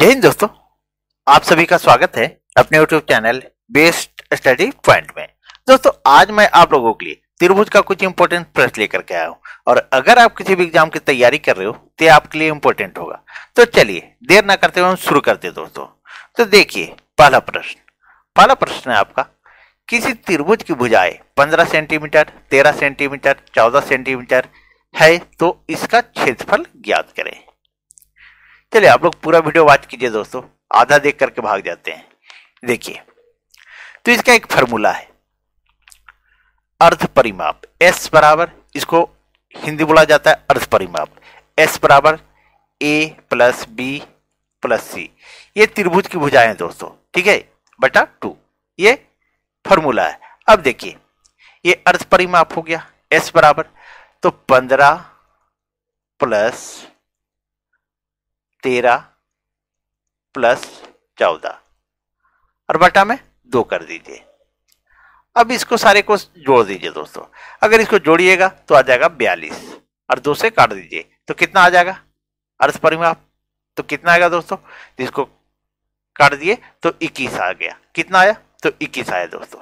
जय हिंद दोस्तों आप सभी का स्वागत है अपने YouTube channel best study point में दोस्तों आज मैं आप लोगों के लिए त्रिभुज का कुछ इंपोर्टेंट प्रश्न लेकर के आया हूं और अगर आप किसी भी एग्जाम की तैयारी कर रहे हो तो आपके लिए इंपोर्टेंट होगा तो चलिए देर ना करते हुए हम शुरू करते दोस्तों तो देखिए पहला प्रश्न पहला प्रश्न है आपका किसी त्रिभुज की बुझाए पंद्रह सेंटीमीटर तेरह सेंटीमीटर चौदह सेंटीमीटर है तो इसका क्षेत्रफल ज्ञात करें चलिए आप लोग पूरा वीडियो वॉच कीजिए दोस्तों आधा देख करके भाग जाते हैं देखिए तो इसका एक फॉर्मूला है अर्थ परिमाप एस बराबर इसको हिंदी बोला जाता है अर्थ परिमाप एस बराबर A plus B plus C ये त्रिभुज की भुजाएं हैं दोस्तों ठीक है बटा टू ये फॉर्मूला है अब देखिए ये अर्थ परिमाप हो गया एस बराबर तो पंद्रह प्लस तेरह प्लस चौदह और बटा में दो कर दीजिए अब इसको सारे को जोड़ दीजिए दोस्तों अगर इसको जोड़िएगा तो आ जाएगा बयालीस और दो से काट दीजिए तो कितना आ जाएगा अर्थ परिमाप तो कितना आएगा दोस्तों जिसको काट दिए तो इक्कीस आ गया कितना आया तो इक्कीस आया दोस्तों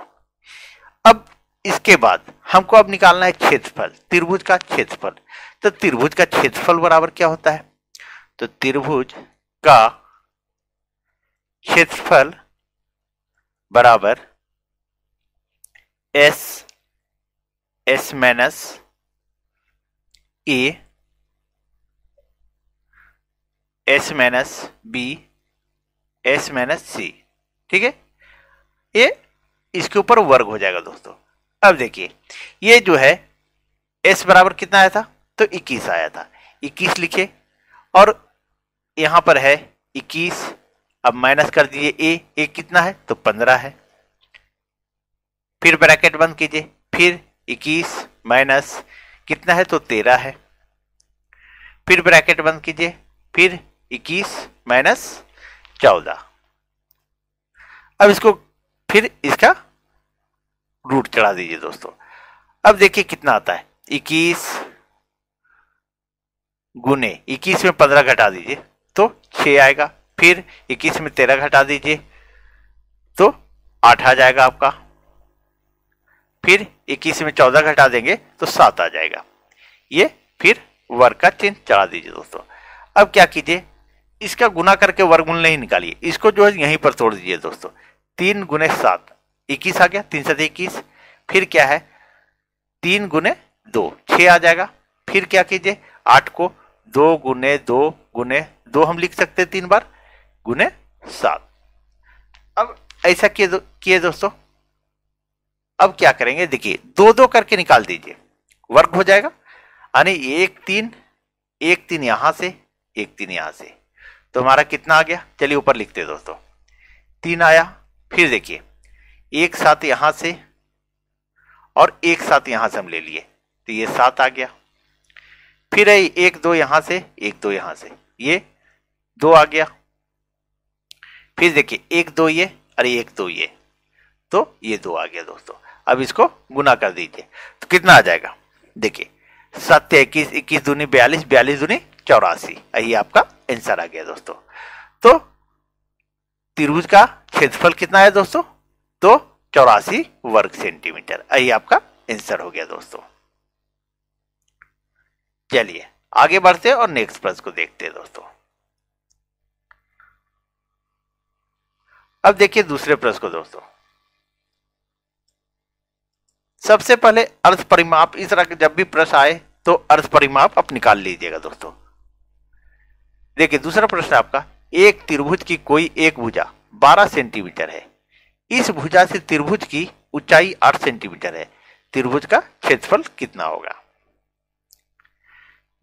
अब इसके बाद हमको अब निकालना है क्षेत्रफल त्रिभुज का क्षेत्रफल तो त्रिभुज का क्षेत्रफल बराबर क्या होता है तो त्रिभुज का क्षेत्रफल बराबर S S minus A S minus B S minus C ठीक है ये इसके ऊपर वर्ग हो जाएगा दोस्तों अब देखिए ये जो है एस बराबर कितना आया था तो 21 आया था 21 लिखे और यहां पर है 21 अब माइनस कर दीजिए ए ए कितना है तो 15 है फिर ब्रैकेट बंद कीजिए फिर 21 माइनस कितना है तो 13 है फिर ब्रैकेट बंद कीजिए फिर 21 माइनस चौदह अब इसको फिर इसका रूट चढ़ा दीजिए दोस्तों अब देखिए कितना आता है 21 गुने 21 में 15 घटा दीजिए तो 6 आएगा फिर 21 में तेरह घटा दीजिए तो आठ आ जाएगा आपका फिर 21 में चौदह घटा देंगे तो सात आ जाएगा ये फिर वर्ग का चिन्ह चढ़ा दीजिए दोस्तों अब क्या कीजिए इसका गुना करके वर्गमूल नहीं निकालिए इसको जो है यहीं पर तोड़ दीजिए दोस्तों तीन गुने सात इक्कीस आ गया तीन सत इक्कीस फिर क्या है तीन गुने दो छः आ जाएगा फिर क्या कीजिए आठ को दो गुने दो गुने दो हम लिख सकते हैं तीन बार गुने सात अब ऐसा किए किए दोस्तों अब क्या करेंगे देखिए दो दो करके निकाल दीजिए वर्ग हो जाएगा यानी एक तीन एक तीन यहां से एक तीन यहां से तो हमारा कितना आ गया चलिए ऊपर लिखते दोस्तों तीन आया फिर देखिए एक साथ यहां से और एक साथ यहां से हम ले लिए तो ये सात आ गया फिर एक दो यहां से एक दो यहां से ये दो आ गया फिर देखिए एक दो ये और एक दो ये तो ये दो आ गया दोस्तों अब इसको गुना कर दीजिए तो कितना आ जाएगा देखिए सत्य इक्कीस इक्कीस दूनी बयालीस बयालीस दूनी चौरासी यही आपका आंसर आ गया दोस्तों तो त्रिभुज का क्षेत्रफल कितना है दोस्तों तो चौरासी वर्ग सेंटीमीटर यही आपका आंसर हो गया दोस्तों चलिए आगे बढ़ते हैं और नेक्स्ट प्रश्न को देखते हैं दोस्तों अब देखिए दूसरे प्रश्न को दोस्तों सबसे पहले अर्थ परिमाप इस तरह के जब भी प्रश्न आए तो अर्थ परिमाप आप निकाल लीजिएगा दोस्तों देखिए दूसरा प्रश्न आपका एक त्रिभुज की कोई एक भुजा 12 सेंटीमीटर है इस भुजा से त्रिभुज की ऊंचाई 8 सेंटीमीटर है त्रिभुज का क्षेत्रफल कितना होगा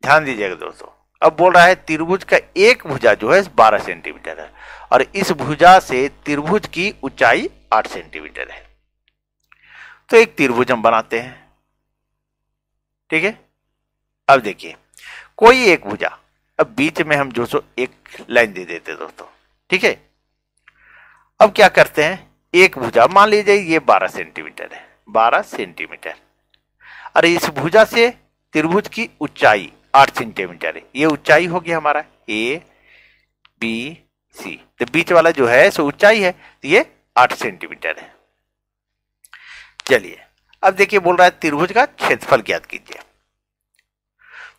ध्यान दीजिएगा दोस्तों अब बोल रहा है त्रिभुज का एक भुजा जो है बारह सेंटीमीटर है और इस भुजा से त्रिभुज की ऊंचाई आठ सेंटीमीटर है तो एक त्रिभुज हम बनाते हैं ठीक है अब देखिए कोई एक भुजा अब बीच में हम जो सो एक लाइन दे देते दोस्तों ठीक है अब क्या करते हैं एक भुजा मान लीजिए ये 12 सेंटीमीटर है 12 सेंटीमीटर और इस भुजा से त्रिभुज की ऊंचाई आठ सेंटीमीटर ये ऊंचाई होगी हमारा ए बी सी तो बीच वाला जो है सो ऊंचाई है तो ये आठ सेंटीमीटर है चलिए अब देखिए बोल रहा है त्रिभुज का क्षेत्रफल ज्ञात कीजिए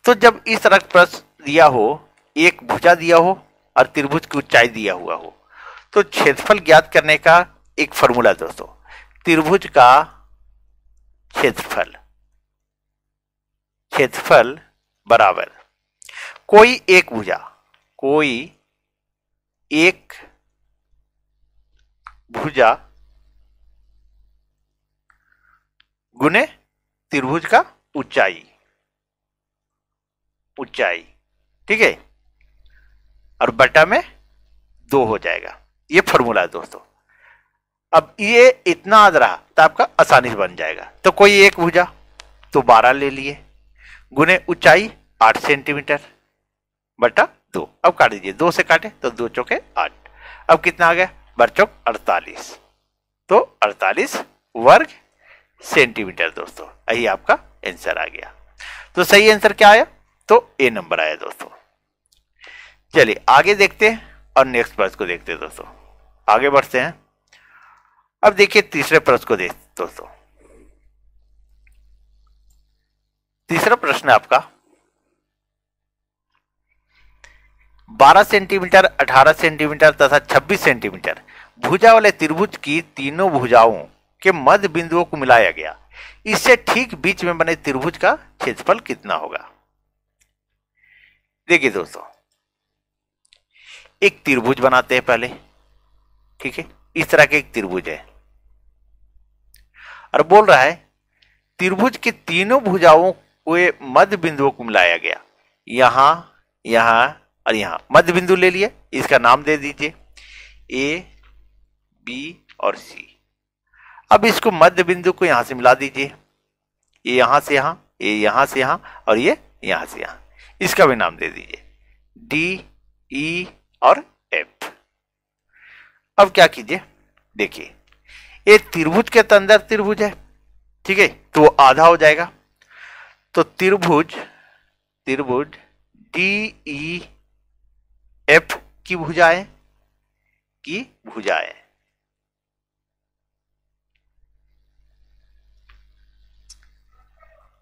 तो जब इस तरह प्रश्न दिया हो एक भुजा दिया हो और त्रिभुज की ऊंचाई दिया हुआ हो तो क्षेत्रफल ज्ञात करने का एक फॉर्मूला दोस्तों त्रिभुज का क्षेत्रफल क्षेत्रफल बराबर कोई एक भुजा कोई एक भुजा गुने त्रिभुज का ऊंचाई ऊंचाई ठीक है और बटा में दो हो जाएगा ये फॉर्मूला है दोस्तों अब ये इतना आद रहा तो आपका आसानी से बन जाएगा तो कोई एक भुजा तो बारह ले लिए गुने ऊंचाई आठ सेंटीमीटर बटा दो अब काट दीजिए दो से काटे तो दो चौके आठ अब कितना आ गया चौक अड़तालीस तो अड़तालीस वर्ग सेंटीमीटर दोस्तों यही आपका आंसर आ गया तो सही आंसर क्या आया तो ए नंबर आया दोस्तों चलिए आगे देखते हैं और नेक्स्ट प्रश्न को देखते हैं दोस्तों आगे बढ़ते हैं अब देखिए तीसरे प्रश्न को देख दोस्तों तीसरा प्रश्न आपका 12 सेंटीमीटर 18 सेंटीमीटर तथा 26 सेंटीमीटर भुजा वाले त्रिभुज की तीनों भुजाओं के मध्य बिंदुओं को मिलाया गया इससे ठीक बीच में बने त्रिभुज का क्षेत्रफल कितना होगा देखिए दोस्तों एक त्रिभुज बनाते हैं पहले ठीक है इस तरह के एक त्रिभुज है और बोल रहा है त्रिभुज के तीनों भुजाओं को मध्य बिंदुओं को मिलाया गया यहां यहां और यहां मध्य बिंदु ले लिए इसका नाम दे दीजिए ए बी और सी अब इसको मध्य बिंदु को यहां से मिला दीजिए ये यहां से यहां ये यहां से यहां और ये यहां से यहां इसका भी नाम दे दीजिए डी ई e और एफ अब क्या कीजिए देखिए ये त्रिभुज के अंदर त्रिभुज है ठीक है तो आधा हो जाएगा तो त्रिभुज त्रिभुज डी ई e, एफ की भुजाएं की भुजाएं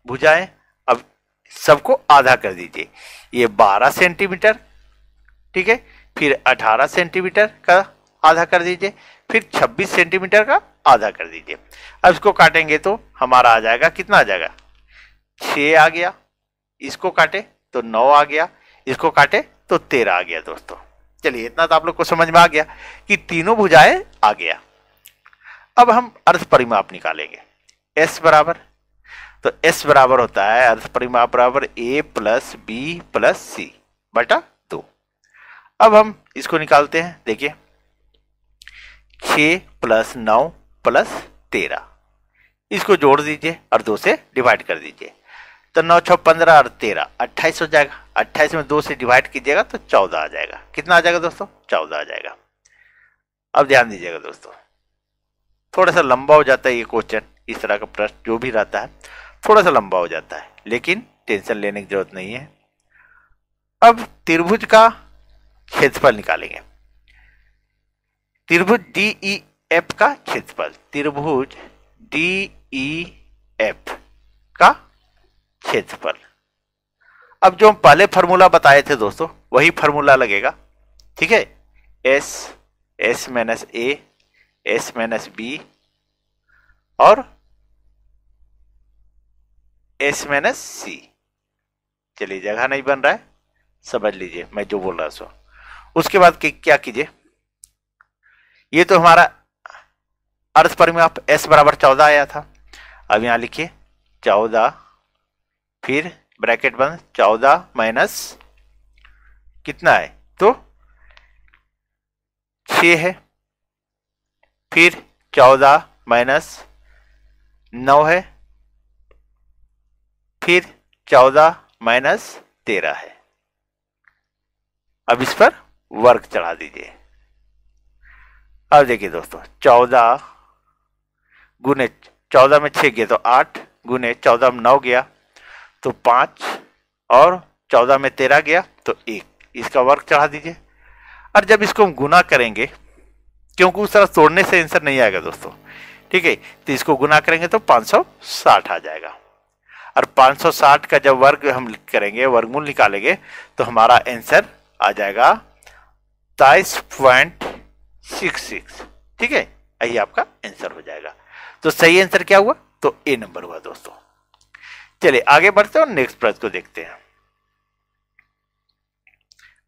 भुजाएं अब सबको आधा कर दीजिए ये 12 सेंटीमीटर ठीक है फिर 18 सेंटीमीटर का आधा कर दीजिए फिर 26 सेंटीमीटर का आधा कर दीजिए अब इसको काटेंगे तो हमारा आ जाएगा कितना आ जाएगा 6 आ गया इसको काटे तो 9 आ गया इसको काटे तो तेरह आ गया दोस्तों चलिए इतना तो आप लोग को समझ में आ गया कि तीनों भुजाएं आ गया अब हम अर्ध परिमाप निकालेंगे एस बराबर तो एस बराबर होता है अर्ध परिमाप बराबर A plus B plus C बटा दो अब हम इसको निकालते हैं देखिए छ प्लस नौ प्लस तेरह इसको जोड़ दीजिए और दो से डिवाइड कर दीजिए तो नौ छः पंद्रह और तेरह अट्ठाईस हो जाएगा अट्ठाईस में दो से डिवाइड कीजिएगा तो चौदह आ जाएगा कितना आ जाएगा दोस्तों चौदह आ जाएगा अब ध्यान दीजिएगा दोस्तों थोड़ा सा लंबा हो जाता है ये क्वेश्चन इस तरह का प्रश्न जो भी रहता है थोड़ा सा लंबा हो जाता है लेकिन टेंशन लेने की जरूरत नहीं है अब त्रिभुज का क्षेत्रफल निकालेंगे त्रिभुज डी ई एफ का क्षेत्रफल त्रिभुज डी ई एफ का क्षेत्रफल अब जो हम पहले फार्मूला बताए थे दोस्तों वही फार्मूला लगेगा ठीक है S S minus A S minus B और एस माइनस सी चलिए जगह नहीं बन रहा है समझ लीजिए मैं जो बोल रहा सो उसके बाद कि, क्या कीजिए ये तो हमारा अर्थ परिमाप एस बराबर चौदह आया था अब यहां लिखिए चौदह फिर ब्रैकेट बंद चौदह माइनस कितना है तो छ है फिर चौदह माइनस नौ है फिर चौदह माइनस तेरह है अब इस पर वर्ग चढ़ा दीजिए अब देखिए दोस्तों चौदह गुने चौदह में छ गया तो आठ गुने चौदह में नौ गया तो पाँच और चौदह में तेरह गया तो एक इसका वर्ग चढ़ा दीजिए और जब इसको हम गुना करेंगे क्योंकि उस तरह तोड़ने से आंसर नहीं आएगा दोस्तों ठीक है तो इसको गुना करेंगे तो 560 आ जाएगा और 560 का जब वर्ग हम करेंगे वर्गमूल निकालेंगे तो हमारा आंसर आ जाएगा तेईस पॉइंट सिक्स सिक्स ठीक है यही आपका आंसर हो जाएगा तो सही आंसर क्या हुआ तो ए नंबर हुआ दोस्तों चलिए आगे बढ़ते हैं और नेक्स्ट प्रश्न को देखते हैं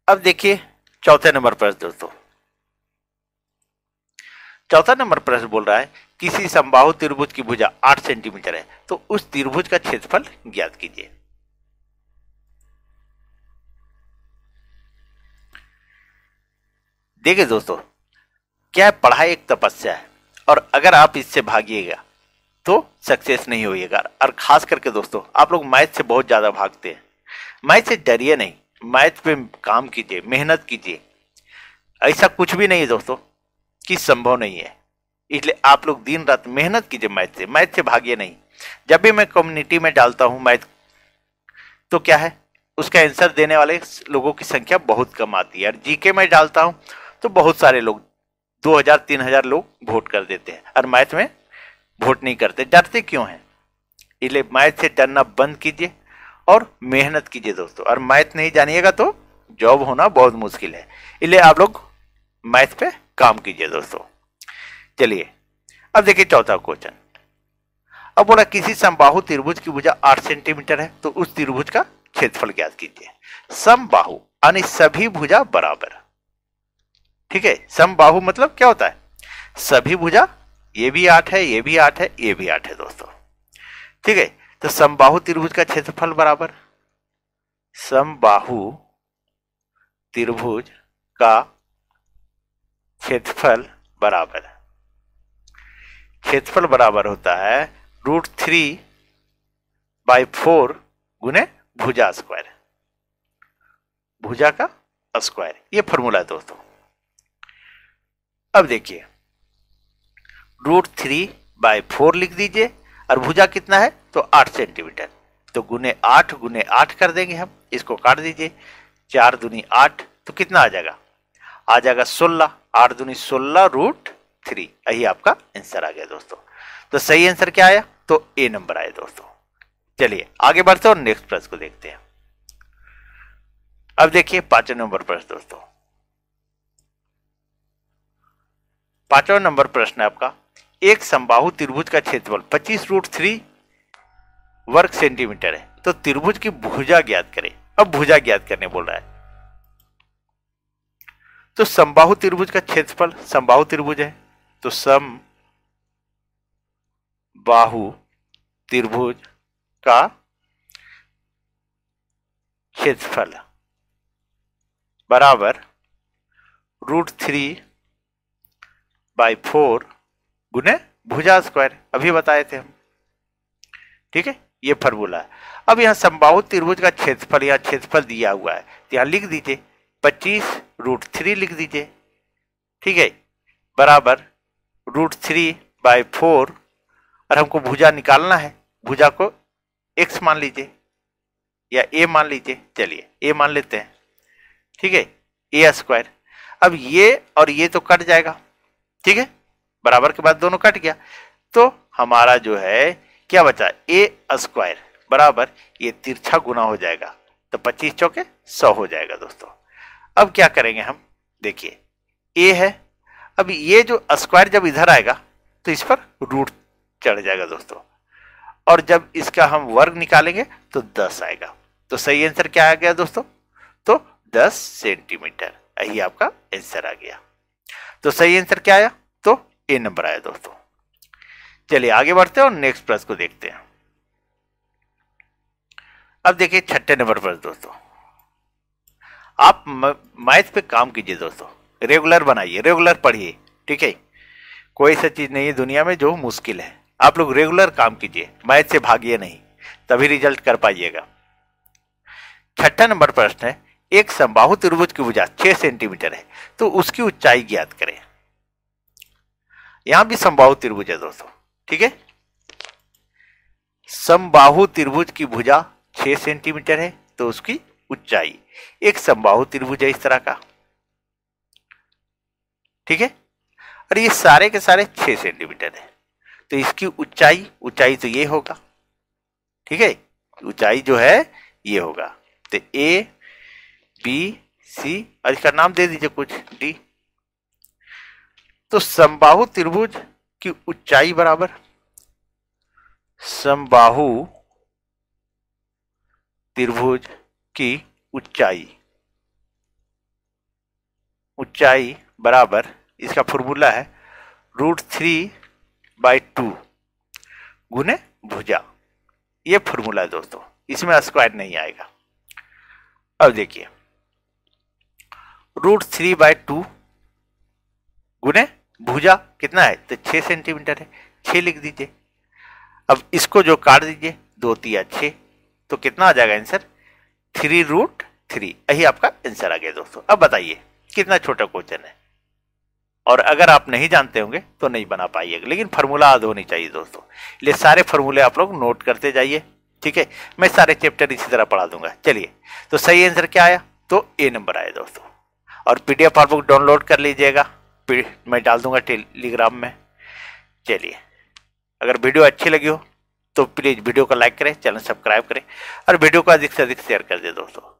अब देखिए चौथे नंबर प्रश्न दोस्तों चौथा नंबर प्रश्न बोल रहा है किसी संबाहु त्रिभुज की भुजा 8 सेंटीमीटर है तो उस त्रिभुज का क्षेत्रफल ज्ञात कीजिए देखिए दोस्तों क्या पढ़ाई एक तपस्या है और अगर आप इससे भागिएगा दोस्तों सक्सेस नहीं होइएगा और खास करके दोस्तों आप लोग मैथ से बहुत ज़्यादा भागते हैं मैथ से डरिए नहीं मैथ पे काम कीजिए मेहनत कीजिए ऐसा कुछ भी नहीं है दोस्तों कि संभव नहीं है इसलिए आप लोग दिन रात मेहनत कीजिए मैथ से मैथ से भागिए नहीं जब भी मैं कम्युनिटी में डालता हूँ मैथ तो क्या है उसका आंसर देने वाले लोगों की संख्या बहुत कम आती है और जीके में डालता हूँ तो बहुत सारे लोग 2000 3000 लोग वोट कर देते हैं और मैथ में वोट नहीं करते डरते क्यों हैं इसलिए मैथ से डरना बंद कीजिए और मेहनत कीजिए दोस्तों और मैथ नहीं जानिएगा तो जॉब होना बहुत मुश्किल है इसलिए आप लोग मैथ पे काम कीजिए दोस्तों चलिए अब देखिए चौथा क्वेश्चन अब बोला किसी समबाहु त्रिभुज की भुजा आठ सेंटीमीटर है तो उस त्रिभुज का क्षेत्रफल ज्ञात कीजिए समबाहु यानी सभी भुजा बराबर ठीक है समबाहु मतलब क्या होता है सभी भुजा ये भी आठ है ये भी आठ है ये भी आठ है दोस्तों ठीक है तो समबाहु त्रिभुज का क्षेत्रफल बराबर समबाहु त्रिभुज का क्षेत्रफल बराबर क्षेत्रफल बराबर होता है रूट थ्री बाई फोर गुने भुजा स्क्वायर भुजा का स्क्वायर ये फॉर्मूला है दोस्तों अब देखिए रूट थ्री बाय फोर लिख दीजिए और भुजा कितना है तो आठ सेंटीमीटर तो गुने आठ गुने आठ कर देंगे हम इसको काट दीजिए चार दुनी आठ तो कितना आ जाएगा आ जाएगा सोलह आठ दुनी सोलह रूट थ्री यही आपका आंसर आ गया दोस्तों तो सही आंसर क्या आया तो ए नंबर आया दोस्तों चलिए आगे बढ़ते और नेक्स्ट प्रश्न को देखते हैं अब देखिए पांचवें नंबर प्रश्न दोस्तों पांचवा नंबर प्रश्न है आपका एक संबाहु त्रिभुज का क्षेत्रफल पच्चीस रूट थ्री वर्ग सेंटीमीटर है तो त्रिभुज की भुजा ज्ञात करें अब भुजा ज्ञात करने बोल रहा है तो संबाहु त्रिभुज का क्षेत्रफल संबाहु त्रिभुज है तो सम बाहु त्रिभुज का क्षेत्रफल बराबर रूट थ्री बाई फोर गुने भुजा स्क्वायर अभी बताए थे हम ठीक है ये फॉर्मूला है अब यहाँ संभावित त्रिभुज का क्षेत्रफल यहाँ क्षेत्रफल दिया हुआ है तो यहाँ लिख दीजिए पच्चीस रूट थ्री लिख दीजिए ठीक है बराबर रूट थ्री बाय फोर और हमको भुजा निकालना है भुजा को एक्स मान लीजिए या ए मान लीजिए चलिए ए मान लेते हैं ठीक है ए स्क्वायर अब ये और ये तो कट जाएगा ठीक है बराबर के बाद दोनों कट गया तो हमारा जो है क्या बचा ए स्क्वायर बराबर ये तिरछा गुना हो जाएगा तो पच्चीस चौके सौ हो जाएगा दोस्तों अब क्या करेंगे हम देखिए ए है अब ये जो स्क्वायर जब इधर आएगा तो इस पर रूट चढ़ जाएगा दोस्तों और जब इसका हम वर्ग निकालेंगे तो दस आएगा तो सही आंसर क्या आ गया दोस्तों तो दस सेंटीमीटर यही आपका आंसर आ गया तो सही आंसर क्या आया ए नंबर आया दोस्तों चलिए आगे बढ़ते हैं और नेक्स्ट प्रश्न को देखते हैं अब देखिए छठे नंबर पर दोस्तों आप मैथ पे काम कीजिए दोस्तों रेगुलर बनाइए रेगुलर पढ़िए ठीक है कोई ऐसा चीज़ नहीं है दुनिया में जो मुश्किल है आप लोग रेगुलर काम कीजिए मैथ से भागिए नहीं तभी रिजल्ट कर पाइएगा छठा नंबर प्रश्न है एक संबाहु त्रिभुज की भुजा 6 सेंटीमीटर है तो उसकी ऊंचाई ज्ञात करें यहां भी समबाहु त्रिभुज है दोस्तों ठीक है समबाहु त्रिभुज की भुजा 6 सेंटीमीटर है तो उसकी ऊंचाई एक समबाहु त्रिभुज है इस तरह का ठीक है और ये सारे के सारे 6 सेंटीमीटर है तो इसकी ऊंचाई ऊंचाई तो ये होगा ठीक है ऊंचाई जो है ये होगा तो ए बी सी और इसका नाम दे दीजिए कुछ डी तो समबाहु त्रिभुज की ऊंचाई बराबर समबाहु त्रिभुज की ऊंचाई ऊंचाई बराबर इसका फॉर्मूला है रूट थ्री बाई टू गुने भुजा ये फॉर्मूला है दोस्तों इसमें स्क्वायर नहीं आएगा अब देखिए रूट थ्री बाय टू गुने भुजा कितना है तो छः सेंटीमीटर है छः लिख दीजिए अब इसको जो काट दीजिए दो तिया छः तो कितना आ जाएगा आंसर थ्री रूट थ्री यही आपका आंसर आ गया दोस्तों अब बताइए कितना छोटा क्वेश्चन है और अगर आप नहीं जानते होंगे तो नहीं बना पाइएगा लेकिन फार्मूला आद होनी चाहिए दोस्तों इसलिए सारे फार्मूले आप लोग नोट करते जाइए ठीक है मैं सारे चैप्टर इसी तरह पढ़ा दूंगा चलिए तो सही आंसर क्या आया तो ए नंबर आया दोस्तों और पीडीएफ आप लोग डाउनलोड कर लीजिएगा मैं डाल दूंगा टेलीग्राम में चलिए अगर वीडियो अच्छी लगी हो तो प्लीज़ वीडियो को लाइक करें चैनल सब्सक्राइब करें और वीडियो को अधिक से अधिक शेयर कर दें दोस्तों